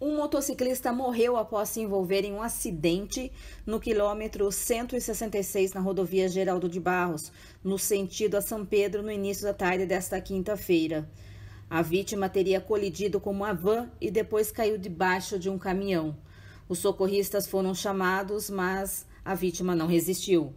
Um motociclista morreu após se envolver em um acidente no quilômetro 166 na rodovia Geraldo de Barros, no sentido a São Pedro, no início da tarde desta quinta-feira. A vítima teria colidido com uma van e depois caiu debaixo de um caminhão. Os socorristas foram chamados, mas a vítima não resistiu.